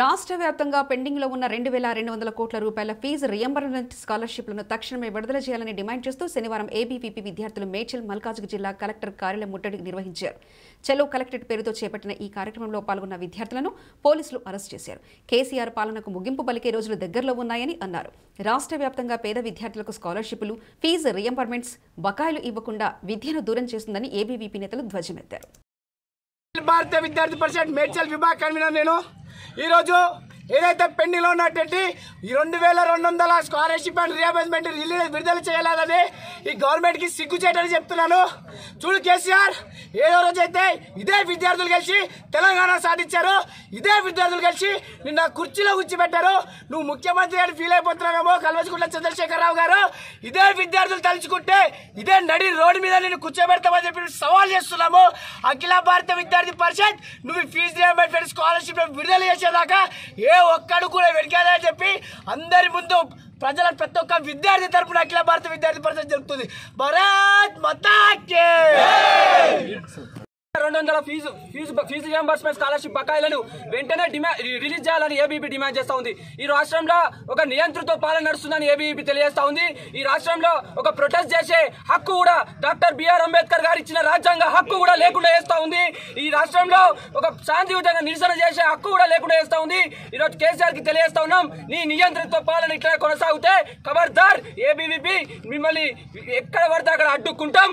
రాష్ట్ర వ్యాప్తంగా పెండింగ్ లో ఉన్న రెండు వేల రెండు వందల కోట్ల రూపాయల ఫీజు రియంబర్మెంట్ స్కాలర్షిప్లను తక్షణమే విడుదల చేయాలని డిమాండ్ చేస్తూ శనివారం ఏబీవీపీ విద్యార్థులు మేచల్ మల్కాజ్ జిల్లా కలెక్టర్ కార్యాలయం ముట్టడి నిర్వహించారు చెలో కలెక్టరేట్ పేరుతో చేపట్టిన ఈ కార్యక్రమంలో పాల్గొన్న విద్యార్థులను పోలీసులు అరెస్ట్ చేశారు కేసీఆర్ పాలనకు ముగింపు పలికే రోజులు దగ్గరలో ఉన్నాయని అన్నారు రాష్ట్ర వ్యాప్తంగా పేద విద్యార్థులకు స్కాలర్షిప్లు ఫీజు రియంబర్మెంట్స్ బకాయిలు ఇవ్వకుండా విద్యను దూరం చేస్తుందని ఏబీవీపీ నేతలు ధ్వజమెత్తారు భారత విద్యార్థి పరిషత్ మేడ్చల్ కన్వీనర్ నేను ఈరోజు ఏదైతే పెండింగ్లో ఉన్నటువంటి రెండు వేల రెండు వందల స్కాలర్షిప్ అండ్ రియంబర్స్మెంట్ రిలీజ్ విడుదల చేయాలని ఈ గవర్నమెంట్కి సిగ్గుచేటని చెప్తున్నాను చూడు కేసీఆర్ ఏదో రోజైతే ఇదే విద్యార్థులు కలిసి తెలంగాణ సాధించారు ఇదే విద్యార్థులు కలిసి నిన్న కుర్చీలో కూర్చోబెట్టారు నువ్వు ముఖ్యమంత్రి అని ఫీల్ అయిపోతున్నావేమో కల్వచుకుంట్ల చంద్రశేఖరరావు గారు ఇదే విద్యార్థులు తలుచుకుంటే ఇదే నడి రోడ్డు మీద నేను కూర్చోబెడతామని చెప్పి సవాల్ చేస్తున్నాము అఖిల భారత విద్యార్థి పరిషత్ నువ్వు ఫీజు స్కాలర్షిప్ విడుదల చేసేదాకా ఏ ఒక్కడు కూడా వెనకాలని చెప్పి అందరి ముందు ప్రజల ప్రతి ఒక్క విద్యార్థి తరపున అఖిల భారత విద్యార్థి పరిషత్ జరుగుతుంది భరత్ మొత్తం వందల fee fee fee reimbursement scholarship బకాయిలను వెంటనే డిమాండ్ రిలీజ్ చేయాలని ఏబీపీ డిమాండ్ చేస్తూ ఉంది ఈ రాష్ట్రంలో ఒక నియంతృత్వ పాలన నడుస్తుందని ఏబీపీ తెలియజేస్తా ఉంది ఈ రాష్ట్రంలో ఒక ప్రొటెస్ట్ చేసే హక్కు కూడా డాక్టర్ బిఆర్ అంబేద్కర్ గారు ఇచ్చిన రాజ్యాంగ హక్కు కూడా లేకుండా చేస్తూ ఉంది ఈ రాష్ట్రంలో ఒక శాంతియుతంగా నిరసన చేసే హక్కు కూడా లేకుండా చేస్తూ ఉంది ఈరోజు కేసీఆర్ కి తెలియజేస్తా ఉన్నాం నీ నియంత్రిత పాలన ఇట్లా కొనసాగితే ఖబర్దార్ ఏబీవీపీ మిమ్మల్ని ఎక్కడ పడితే అక్కడ అడ్డుకుంటాం